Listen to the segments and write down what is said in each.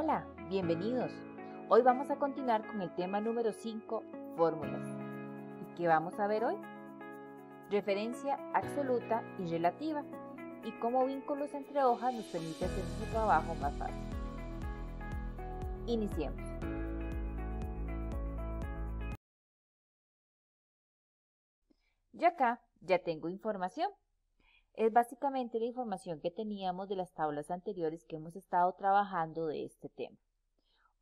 Hola, bienvenidos. Hoy vamos a continuar con el tema número 5, fórmulas. ¿Y qué vamos a ver hoy? Referencia absoluta y relativa y cómo vínculos entre hojas nos permite hacer nuestro trabajo más fácil. Iniciemos. y acá ya tengo información es básicamente la información que teníamos de las tablas anteriores que hemos estado trabajando de este tema.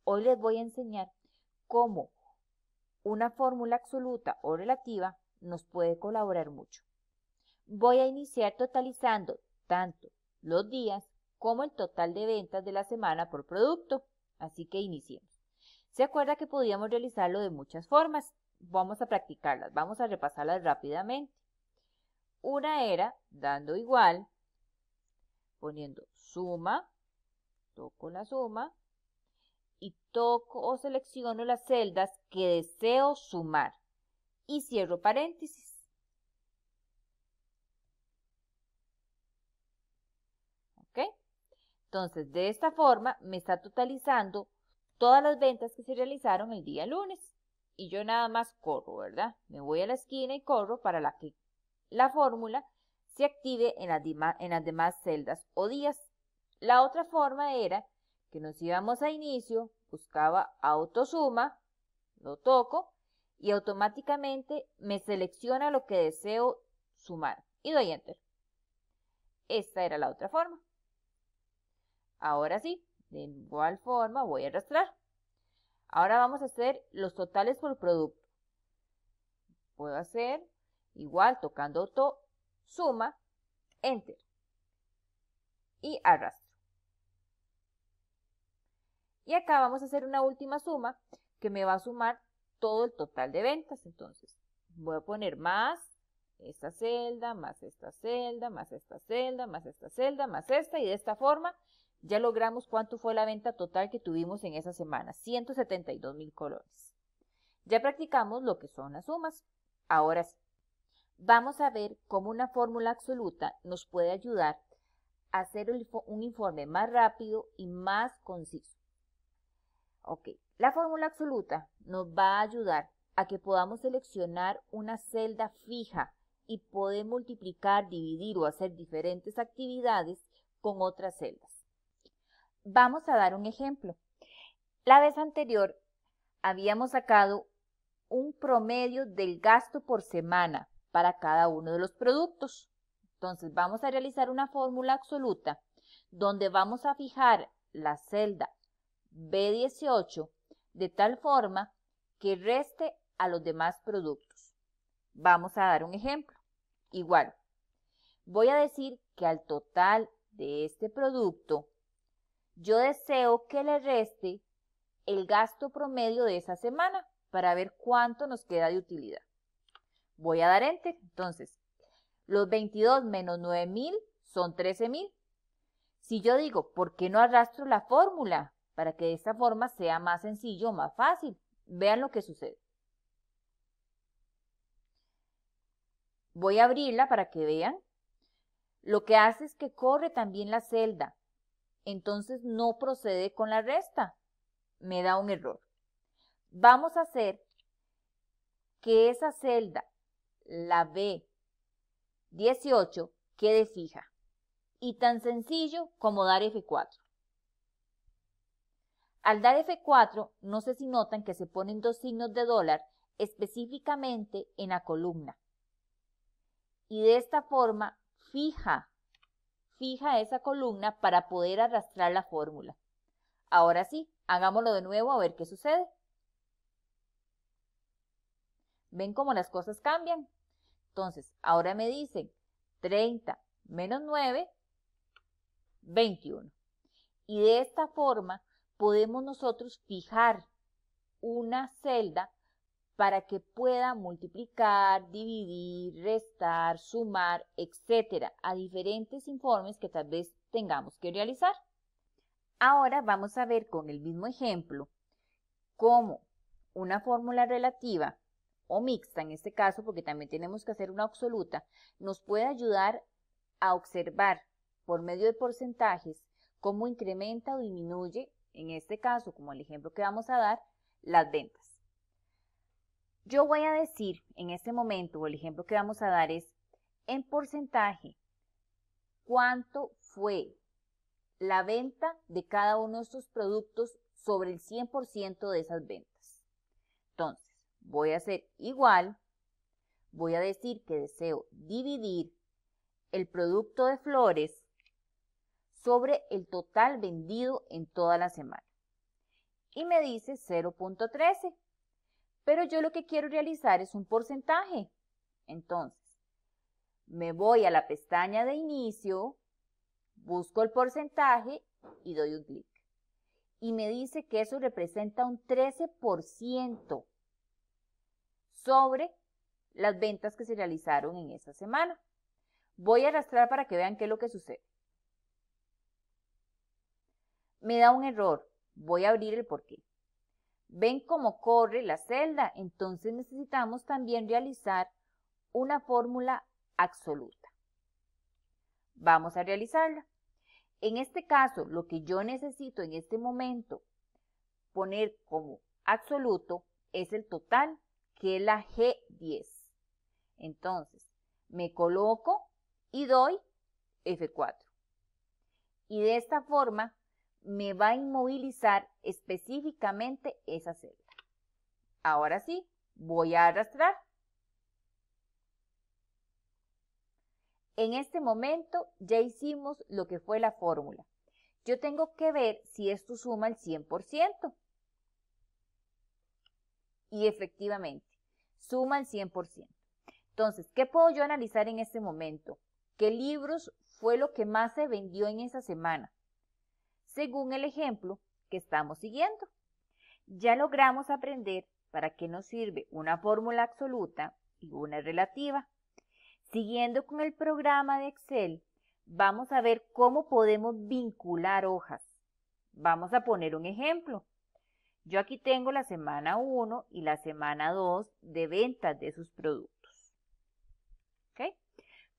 Hoy les voy a enseñar cómo una fórmula absoluta o relativa nos puede colaborar mucho. Voy a iniciar totalizando tanto los días como el total de ventas de la semana por producto. Así que iniciemos. Se acuerda que podíamos realizarlo de muchas formas. Vamos a practicarlas, vamos a repasarlas rápidamente. Una era dando igual, poniendo suma, toco la suma y toco o selecciono las celdas que deseo sumar y cierro paréntesis. ¿Ok? Entonces, de esta forma me está totalizando todas las ventas que se realizaron el día lunes. Y yo nada más corro, ¿verdad? Me voy a la esquina y corro para la que la fórmula se active en las, demás celdas o días. La otra forma era que nos íbamos a inicio, buscaba autosuma, lo toco y automáticamente me selecciona lo que deseo sumar y doy enter. Esta era la otra forma. Ahora sí, de igual forma voy a arrastrar. Ahora vamos a hacer los totales por producto. Puedo hacer Igual tocando to, suma, enter y arrastro. Y acá vamos a hacer una última suma que me va a sumar todo el total de ventas. Entonces, voy a poner más esta celda, más esta celda, más esta celda, más esta celda, más esta, y de esta forma ya logramos cuánto fue la venta total que tuvimos en esa semana, 172 mil colores. Ya practicamos lo que son las sumas. Ahora sí, Vamos a ver cómo una fórmula absoluta nos puede ayudar a hacer un informe más rápido y más conciso. Ok, la fórmula absoluta nos va a ayudar a que podamos seleccionar una celda fija y poder multiplicar, dividir o hacer diferentes actividades con otras celdas. Vamos a dar un ejemplo. La vez anterior habíamos sacado un promedio del gasto por semana para cada uno de los productos. Entonces vamos a realizar una fórmula absoluta donde vamos a fijar la celda B18 de tal forma que reste a los demás productos. Vamos a dar un ejemplo. Igual, voy a decir que al total de este producto, yo deseo que le reste el gasto promedio de esa semana para ver cuánto nos queda de utilidad. Voy a dar enter. Entonces, los 22 menos 9000 son 13000. Si yo digo, ¿por qué no arrastro la fórmula? Para que de esta forma sea más sencillo, más fácil. Vean lo que sucede. Voy a abrirla para que vean. Lo que hace es que corre también la celda. Entonces no procede con la resta. Me da un error. Vamos a hacer que esa celda la B18 quede fija. Y tan sencillo como dar F4. Al dar F4, no sé si notan que se ponen dos signos de dólar específicamente en la columna. Y de esta forma fija, fija esa columna para poder arrastrar la fórmula. Ahora sí, hagámoslo de nuevo a ver qué sucede. ¿Ven cómo las cosas cambian? Entonces, ahora me dicen 30 menos 9, 21. Y de esta forma podemos nosotros fijar una celda para que pueda multiplicar, dividir, restar, sumar, etcétera, a diferentes informes que tal vez tengamos que realizar. Ahora vamos a ver con el mismo ejemplo cómo una fórmula relativa o mixta en este caso, porque también tenemos que hacer una absoluta, nos puede ayudar a observar por medio de porcentajes cómo incrementa o disminuye, en este caso, como el ejemplo que vamos a dar, las ventas. Yo voy a decir en este momento, o el ejemplo que vamos a dar es, en porcentaje, cuánto fue la venta de cada uno de estos productos sobre el 100% de esas ventas. Entonces, voy a hacer igual, voy a decir que deseo dividir el producto de flores sobre el total vendido en toda la semana. Y me dice 0.13. Pero yo lo que quiero realizar es un porcentaje. Entonces, me voy a la pestaña de inicio, busco el porcentaje y doy un clic. Y me dice que eso representa un 13% sobre las ventas que se realizaron en esta semana. Voy a arrastrar para que vean qué es lo que sucede. Me da un error. Voy a abrir el porqué. Ven cómo corre la celda. Entonces necesitamos también realizar una fórmula absoluta. Vamos a realizarla. En este caso, lo que yo necesito en este momento poner como absoluto es el total que es la G10. Entonces, me coloco y doy F4. Y de esta forma me va a inmovilizar específicamente esa celda. Ahora sí, voy a arrastrar. En este momento ya hicimos lo que fue la fórmula. Yo tengo que ver si esto suma el 100%. Y efectivamente, suma el 100%. Entonces, ¿qué puedo yo analizar en este momento? ¿Qué libros fue lo que más se vendió en esa semana? Según el ejemplo que estamos siguiendo. Ya logramos aprender para qué nos sirve una fórmula absoluta y una relativa. Siguiendo con el programa de Excel, vamos a ver cómo podemos vincular hojas. Vamos a poner un ejemplo. Yo aquí tengo la semana 1 y la semana 2 de ventas de sus productos.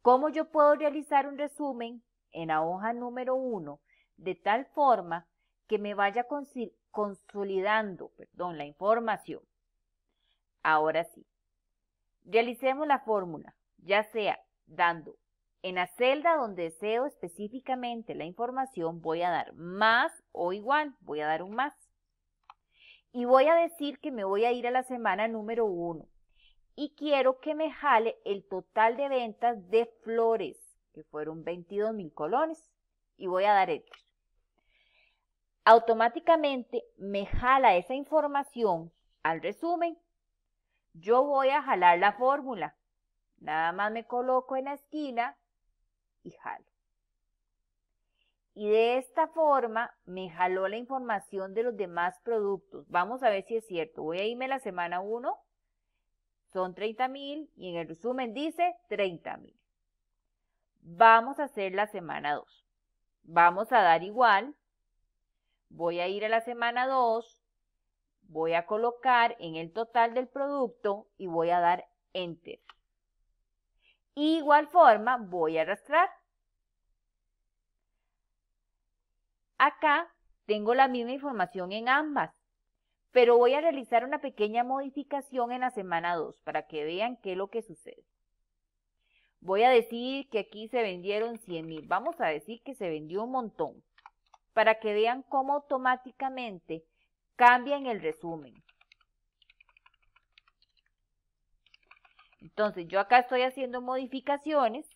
¿Cómo yo puedo realizar un resumen en la hoja número 1 de tal forma que me vaya consolidando perdón, la información? Ahora sí. Realicemos la fórmula, ya sea dando en la celda donde deseo específicamente la información, voy a dar más o igual, voy a dar un más y voy a decir que me voy a ir a la semana número uno y quiero que me jale el total de ventas de flores, que fueron 22 mil colones, y voy a dar esto Automáticamente me jala esa información al resumen. Yo voy a jalar la fórmula. Nada más me coloco en la esquina y jalo y de esta forma me jaló la información de los demás productos. Vamos a ver si es cierto. Voy a irme la semana 1, son 30,000 y en el resumen dice 30,000. Vamos a hacer la semana 2. Vamos a dar igual. Voy a ir a la semana 2, voy a colocar en el total del producto y voy a dar enter. igual forma voy a arrastrar Acá tengo la misma información en ambas, pero voy a realizar una pequeña modificación en la semana 2 para que vean qué es lo que sucede. Voy a decir que aquí se vendieron 100 mil, vamos a decir que se vendió un montón, para que vean cómo automáticamente cambian el resumen. Entonces yo acá estoy haciendo modificaciones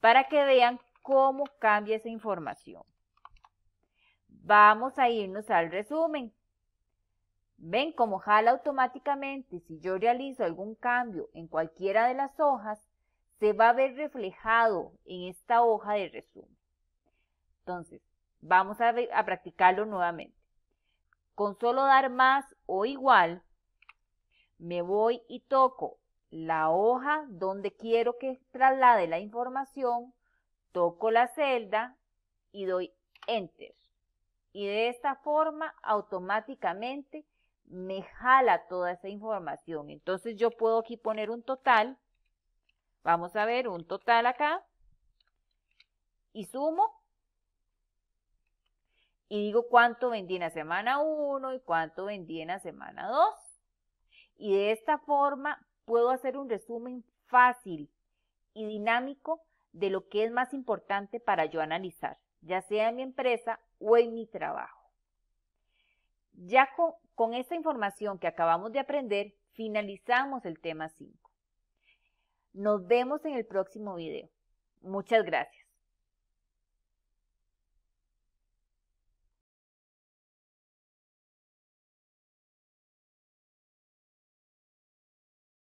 para que vean cómo cambia esa información. Vamos a irnos al resumen. Ven cómo jala automáticamente. Si yo realizo algún cambio en cualquiera de las hojas, se va a ver reflejado en esta hoja de resumen. Entonces, vamos a, a practicarlo nuevamente. Con solo dar más o igual, me voy y toco la hoja donde quiero que traslade la información toco la celda y doy Enter. Y de esta forma automáticamente me jala toda esa información. Entonces yo puedo aquí poner un total. Vamos a ver, un total acá. Y sumo. Y digo cuánto vendí en la semana 1 y cuánto vendí en la semana 2. Y de esta forma puedo hacer un resumen fácil y dinámico de lo que es más importante para yo analizar, ya sea en mi empresa o en mi trabajo. Ya con, esta información que acabamos de aprender, finalizamos el tema 5. Nos vemos en el próximo video. Muchas gracias.